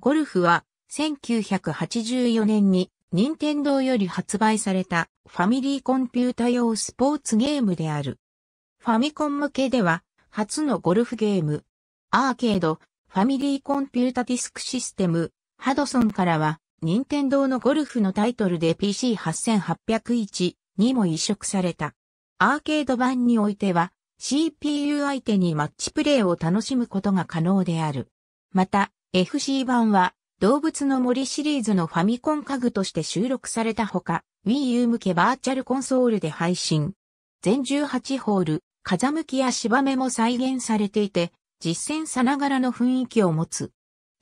ゴルフは1984年に任天堂より発売されたファミリーコンピュータ用スポーツゲームである。ファミコン向けでは初のゴルフゲーム、アーケード、ファミリーコンピュータディスクシステム、ハドソンからは任天堂のゴルフのタイトルで PC8801 にも移植された。アーケード版においては CPU 相手にマッチプレイを楽しむことが可能である。また、FC 版は動物の森シリーズのファミコン家具として収録されたほか、Wii U 向けバーチャルコンソールで配信。全18ホール、風向きや芝目も再現されていて、実践さながらの雰囲気を持つ。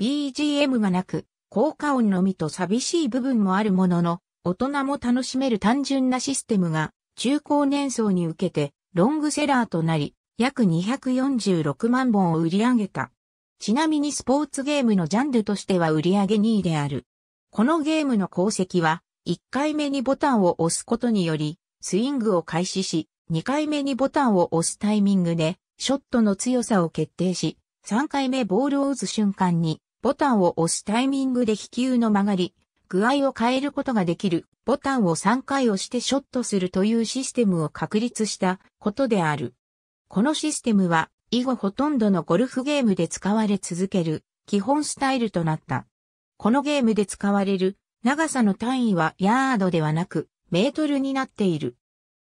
BGM がなく、効果音のみと寂しい部分もあるものの、大人も楽しめる単純なシステムが、中高年層に受けて、ロングセラーとなり、約246万本を売り上げた。ちなみにスポーツゲームのジャンルとしては売り上げ2位である。このゲームの功績は、1回目にボタンを押すことにより、スイングを開始し、2回目にボタンを押すタイミングで、ショットの強さを決定し、3回目ボールを打つ瞬間に、ボタンを押すタイミングで飛球の曲がり、具合を変えることができる、ボタンを3回押してショットするというシステムを確立したことである。このシステムは以後ほとんどのゴルフゲームで使われ続ける基本スタイルとなった。このゲームで使われる長さの単位はヤードではなくメートルになっている。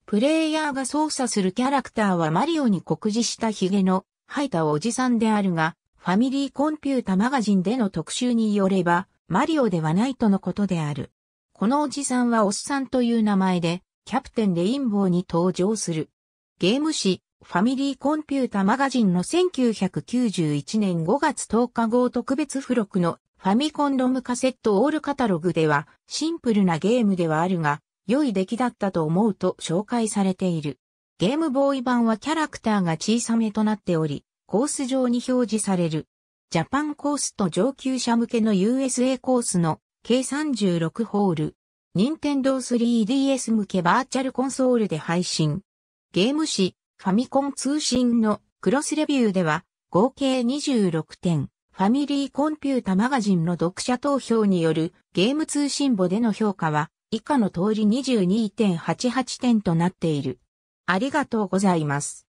プレイヤーが操作するキャラクターはマリオに酷似したヒゲの生えたおじさんであるが、ファミリーコンピュータマガジンでの特集によれば、マリオではないとのことである。このおじさんはおっさんという名前で、キャプテンレインボーに登場する。ゲーム誌、ファミリーコンピュータマガジンの1991年5月10日号特別付録のファミコンロムカセットオールカタログではシンプルなゲームではあるが良い出来だったと思うと紹介されている。ゲームボーイ版はキャラクターが小さめとなっており、コース上に表示される。ジャパンコースと上級者向けの USA コースの計36ホール。任天堂 3DS 向けバーチャルコンソールで配信。ゲーム誌ファミコン通信のクロスレビューでは、合計26点、ファミリーコンピュータマガジンの読者投票によるゲーム通信簿での評価は、以下の通り22.88点となっている。ありがとうございます。